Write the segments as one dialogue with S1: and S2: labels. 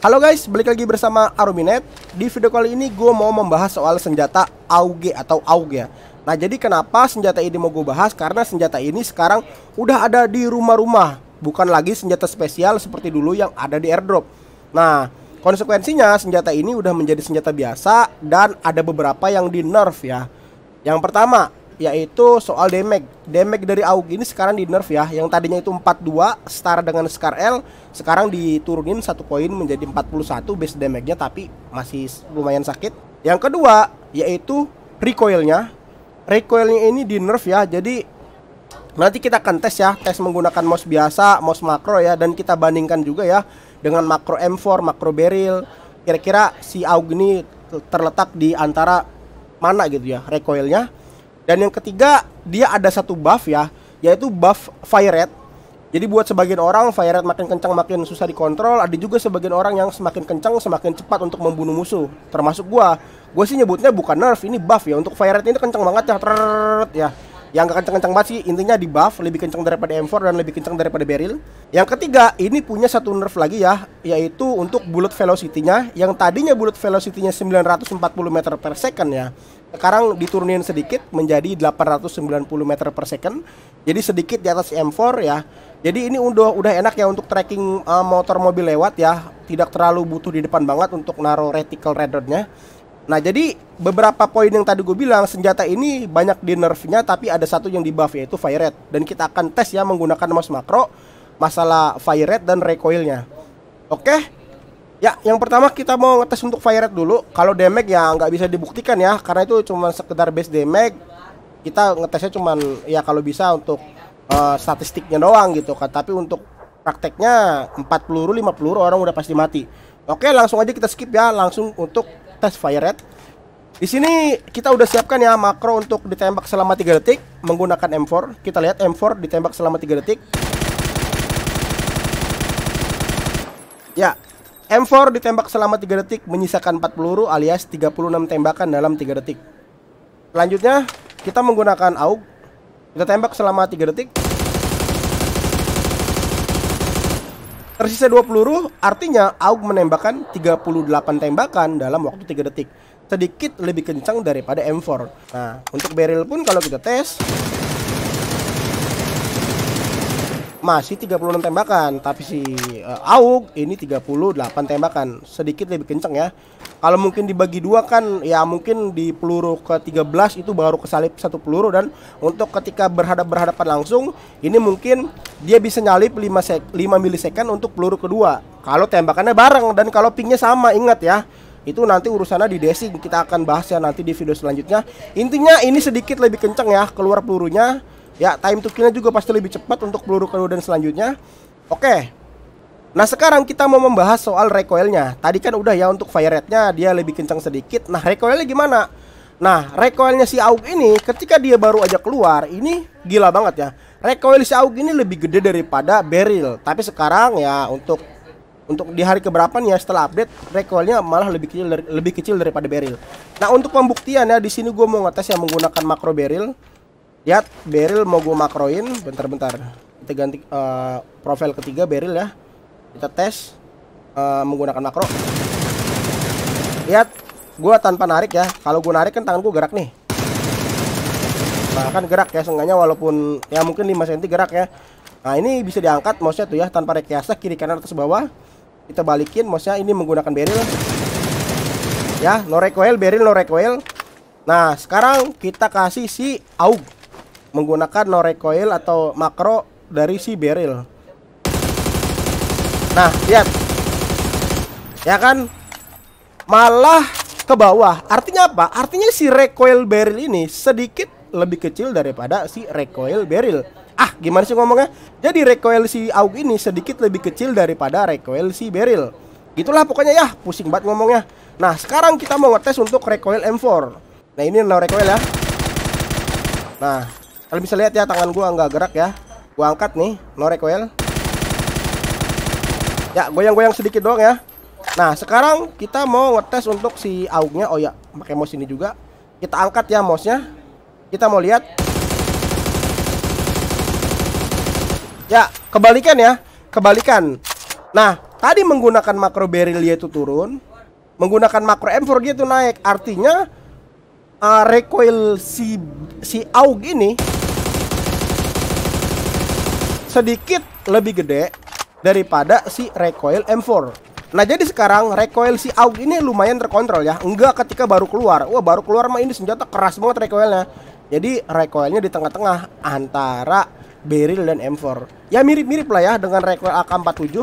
S1: Halo guys, balik lagi bersama Aruminet Di video kali ini gue mau membahas soal senjata AUG atau AUG ya Nah jadi kenapa senjata ini mau gue bahas Karena senjata ini sekarang udah ada di rumah-rumah Bukan lagi senjata spesial seperti dulu yang ada di airdrop Nah konsekuensinya senjata ini udah menjadi senjata biasa Dan ada beberapa yang di nerf ya Yang pertama yaitu soal damage. Damage dari AUG ini sekarang di nerf ya. Yang tadinya itu 42 setara dengan Scar L, sekarang diturunin satu poin menjadi 41 base damage-nya e tapi masih lumayan sakit. Yang kedua yaitu recoilnya. Recoilnya ini di nerf ya. Jadi nanti kita akan tes ya, tes menggunakan mouse biasa, mouse makro ya dan kita bandingkan juga ya dengan makro M4, makro barrel. Kira-kira si AUG ini terletak di antara mana gitu ya recoilnya dan yang ketiga, dia ada satu buff ya, yaitu buff fire rate. Jadi buat sebagian orang fire rate makin kencang makin susah dikontrol, ada juga sebagian orang yang semakin kencang semakin cepat untuk membunuh musuh, termasuk gua. Gue sih nyebutnya bukan nerf, ini buff ya. Untuk fire rate ini kencang banget ya, trrrt, ya yang gak kenceng-kenceng banget sih intinya di buff lebih kenceng daripada M4 dan lebih kenceng daripada Beryl yang ketiga ini punya satu nerf lagi ya yaitu untuk bullet velocity-nya yang tadinya bullet velocity-nya 940 meter per second ya sekarang diturunin sedikit menjadi 890 meter per second jadi sedikit di atas M4 ya jadi ini udah udah enak ya untuk tracking uh, motor mobil lewat ya tidak terlalu butuh di depan banget untuk naruh reticle nya Nah jadi beberapa poin yang tadi gue bilang senjata ini banyak di nerfnya tapi ada satu yang di buff yaitu fire rate dan kita akan tes ya menggunakan mouse makro masalah fire rate dan recoilnya. Oke? Ya, yang pertama kita mau ngetes untuk fire rate dulu. Kalau damage ya nggak bisa dibuktikan ya karena itu cuma sekedar base damage. Kita ngetesnya cuma ya kalau bisa untuk uh, statistiknya doang gitu kan. Tapi untuk prakteknya empat peluru lima peluru orang udah pasti mati. Oke, langsung aja kita skip ya, langsung untuk tes fire rate. Di sini kita udah siapkan ya makro untuk ditembak selama 3 detik menggunakan M4. Kita lihat M4 ditembak selama 3 detik. Ya, M4 ditembak selama 3 detik menyisakan 4 peluru alias 36 tembakan dalam 3 detik. Selanjutnya, kita menggunakan AUG. Kita tembak selama 3 detik. Tersisa dua peluru, artinya AUG menembakkan 38 tembakan dalam waktu 3 detik. Sedikit lebih kencang daripada M4. Nah, untuk barrel pun kalau kita tes, masih 36 tembakan, tapi si uh, Aug ini 38 tembakan, sedikit lebih kenceng ya. Kalau mungkin dibagi dua kan ya mungkin di peluru ke-13 itu baru kesalip satu peluru dan untuk ketika berhadap-berhadapan langsung ini mungkin dia bisa nyalip 5 sek 5 milisekan untuk peluru kedua. Kalau tembakannya bareng dan kalau pingnya sama, ingat ya itu nanti urusannya di desing kita akan bahas ya nanti di video selanjutnya intinya ini sedikit lebih kenceng ya keluar pelurunya Ya, time to killnya juga pasti lebih cepat untuk peluru kedua dan selanjutnya. Oke. Nah, sekarang kita mau membahas soal recoilnya. Tadi kan udah ya untuk fire rate-nya dia lebih kencang sedikit. Nah, recoilnya gimana? Nah, recoilnya si AUG ini ketika dia baru aja keluar, ini gila banget ya. Recoil si AUG ini lebih gede daripada barrel. Tapi sekarang ya untuk untuk di hari keberapa nih ya setelah update recoilnya malah lebih kecil lebih kecil daripada barrel. Nah untuk pembuktian ya di sini gue mau ngetes yang menggunakan makro barrel lihat ya, Beril mau gue makroin bentar-bentar kita ganti uh, profil ketiga Beril ya kita tes uh, menggunakan makro lihat gue tanpa narik ya kalau gue narik kan tangan gue gerak nih bahkan gerak ya seenggaknya walaupun ya mungkin 5 cm gerak ya nah ini bisa diangkat mouse tuh ya tanpa rekayasa kiri kanan atas bawah kita balikin mouse ini menggunakan beril ya no recoil beril no recoil nah sekarang kita kasih si AUG menggunakan no recoil atau makro dari si beril. Nah, lihat. Ya kan? Malah ke bawah. Artinya apa? Artinya si recoil beril ini sedikit lebih kecil daripada si recoil beril. Ah, gimana sih ngomongnya? Jadi recoil si AUG ini sedikit lebih kecil daripada recoil si beril. Itulah pokoknya ya, pusing banget ngomongnya. Nah, sekarang kita mau ngetes untuk recoil M4. Nah, ini no recoil ya. Nah, Kalian bisa lihat ya tangan gua nggak gerak ya. Gua angkat nih, no recoil. Ya, goyang-goyang sedikit doang ya. Nah, sekarang kita mau ngetes untuk si augnya. Oh ya, pakai mouse ini juga. Kita angkat ya mouse-nya. Kita mau lihat. Ya, kebalikan ya. Kebalikan. Nah, tadi menggunakan makro barrel itu turun, menggunakan makro M4 dia itu naik. Artinya uh, recoil si si AUG ini sedikit lebih gede daripada si recoil M4 Nah jadi sekarang recoil si AUG ini lumayan terkontrol ya Enggak ketika baru keluar Wah baru keluar mah ini senjata keras banget recoilnya Jadi recoilnya di tengah-tengah antara Beril dan M4 Ya mirip-mirip lah ya dengan recoil AK-47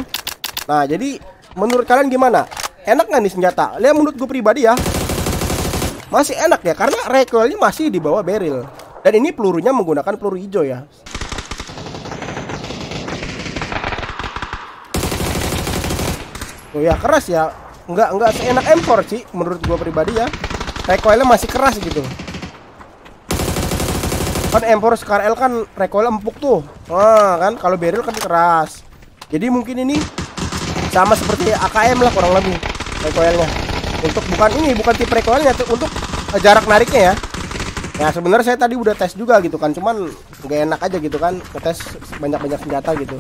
S1: Nah jadi menurut kalian gimana? Enak nggak nih senjata? Lihat menurut gue pribadi ya Masih enak ya karena recoilnya masih di bawah Beril Dan ini pelurunya menggunakan peluru hijau ya Oh ya keras ya. Enggak enggak seenak M4 sih menurut gue pribadi ya. Recoilnya masih keras gitu. Kan M4 Scar L kan recoil empuk tuh. Nah, kan kalau barrel kan keras. Jadi mungkin ini sama seperti AKM lah kurang lebih recoilnya. Untuk bukan ini bukan tipe recoilnya untuk eh, jarak nariknya ya. nah sebenarnya saya tadi udah tes juga gitu kan, cuman gak enak aja gitu kan, ngetes banyak-banyak senjata gitu.